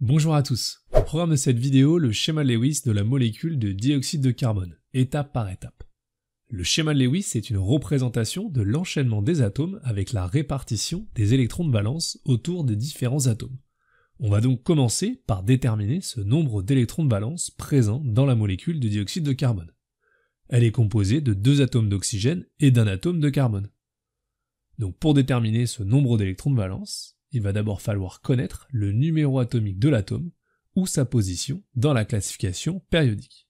Bonjour à tous. Au programme de cette vidéo, le schéma de Lewis de la molécule de dioxyde de carbone, étape par étape. Le schéma de Lewis est une représentation de l'enchaînement des atomes avec la répartition des électrons de valence autour des différents atomes. On va donc commencer par déterminer ce nombre d'électrons de valence présents dans la molécule de dioxyde de carbone. Elle est composée de deux atomes d'oxygène et d'un atome de carbone. Donc pour déterminer ce nombre d'électrons de valence, il va d'abord falloir connaître le numéro atomique de l'atome ou sa position dans la classification périodique.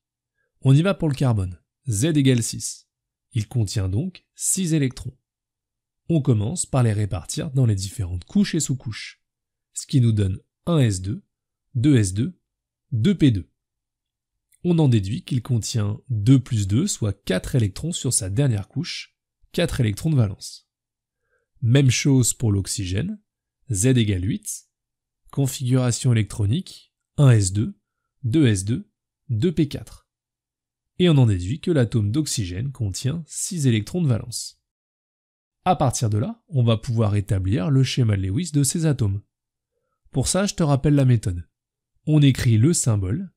On y va pour le carbone, Z égale 6. Il contient donc 6 électrons. On commence par les répartir dans les différentes couches et sous-couches, ce qui nous donne 1S2, 2S2, 2P2. On en déduit qu'il contient 2 plus 2, soit 4 électrons sur sa dernière couche, 4 électrons de valence. Même chose pour l'oxygène, Z égale 8, configuration électronique 1S2, 2S2, 2P4. Et on en déduit que l'atome d'oxygène contient 6 électrons de valence. A partir de là, on va pouvoir établir le schéma de Lewis de ces atomes. Pour ça, je te rappelle la méthode. On écrit le symbole,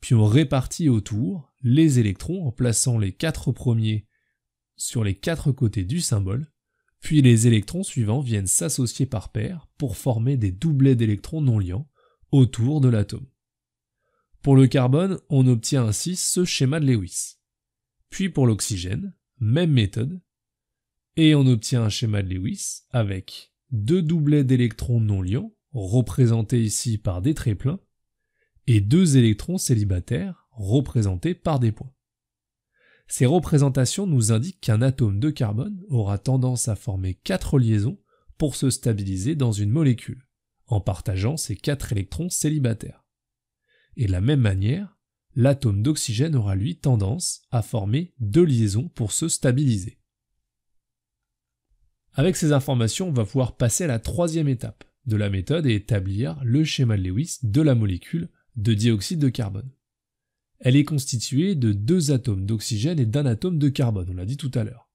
puis on répartit autour les électrons en plaçant les 4 premiers sur les 4 côtés du symbole, puis les électrons suivants viennent s'associer par paires pour former des doublets d'électrons non liants autour de l'atome. Pour le carbone, on obtient ainsi ce schéma de Lewis. Puis pour l'oxygène, même méthode, et on obtient un schéma de Lewis avec deux doublets d'électrons non liants, représentés ici par des traits pleins, et deux électrons célibataires, représentés par des points. Ces représentations nous indiquent qu'un atome de carbone aura tendance à former quatre liaisons pour se stabiliser dans une molécule, en partageant ses quatre électrons célibataires. Et de la même manière, l'atome d'oxygène aura lui tendance à former deux liaisons pour se stabiliser. Avec ces informations, on va pouvoir passer à la troisième étape de la méthode et établir le schéma de Lewis de la molécule de dioxyde de carbone. Elle est constituée de deux atomes d'oxygène et d'un atome de carbone, on l'a dit tout à l'heure.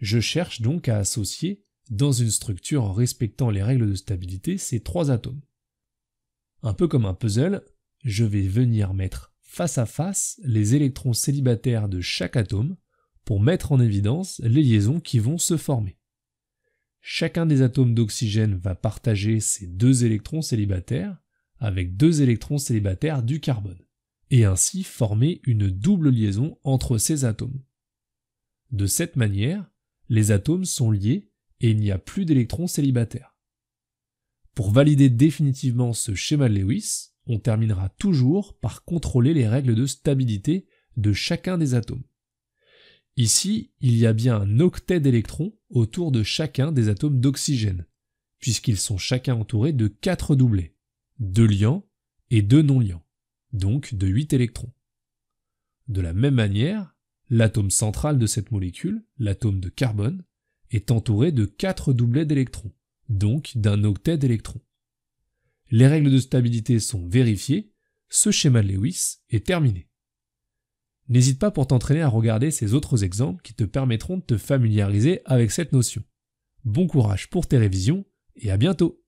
Je cherche donc à associer, dans une structure en respectant les règles de stabilité, ces trois atomes. Un peu comme un puzzle, je vais venir mettre face à face les électrons célibataires de chaque atome pour mettre en évidence les liaisons qui vont se former. Chacun des atomes d'oxygène va partager ces deux électrons célibataires avec deux électrons célibataires du carbone et ainsi former une double liaison entre ces atomes. De cette manière, les atomes sont liés et il n'y a plus d'électrons célibataires. Pour valider définitivement ce schéma de Lewis, on terminera toujours par contrôler les règles de stabilité de chacun des atomes. Ici, il y a bien un octet d'électrons autour de chacun des atomes d'oxygène, puisqu'ils sont chacun entourés de quatre doublés, deux liants et deux non liants donc de 8 électrons. De la même manière, l'atome central de cette molécule, l'atome de carbone, est entouré de 4 doublets d'électrons, donc d'un octet d'électrons. Les règles de stabilité sont vérifiées, ce schéma de Lewis est terminé. N'hésite pas pour t'entraîner à regarder ces autres exemples qui te permettront de te familiariser avec cette notion. Bon courage pour tes révisions et à bientôt